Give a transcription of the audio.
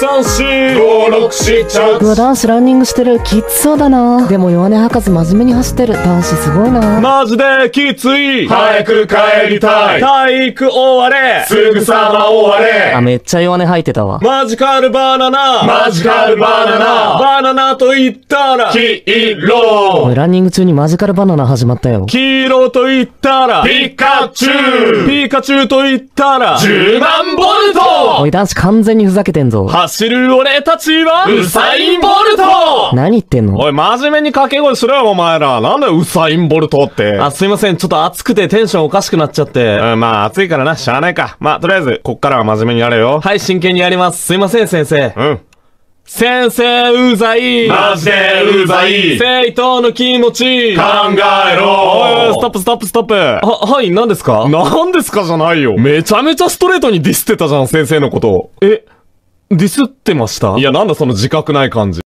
うわ男子ランニングしてるきつそうだなでも弱音吐かず真面目に走ってる男子すごいなマジできつい早く帰りたい体育終われすぐさま終われあめっちゃ弱音吐いてたわマジカルバナナマジカルバナナバナナと言ったら黄色ランニング中にマジカルバナナ始まったよ黄色と言ったらピカチュウカチュウと言ったら、10万ボルトおい、男子完全にふざけてんぞ。走る俺たちは、ウサインボルト何言ってんのおい、真面目に掛け声すれよ、お前ら。なんだよ、ウサインボルトって。あ、すいません。ちょっと暑くてテンションおかしくなっちゃって。うん、まあ、暑いからな、しゃあないか。まあ、とりあえず、こっからは真面目にやれよ。はい、真剣にやります。すいません、先生。うん。先生うざいマジでうざい生徒の気持ち考えろストップストップストップは、はい、何ですか何ですかじゃないよ。めちゃめちゃストレートにディスってたじゃん、先生のこと。え、ディスってましたいや、なんだその自覚ない感じ。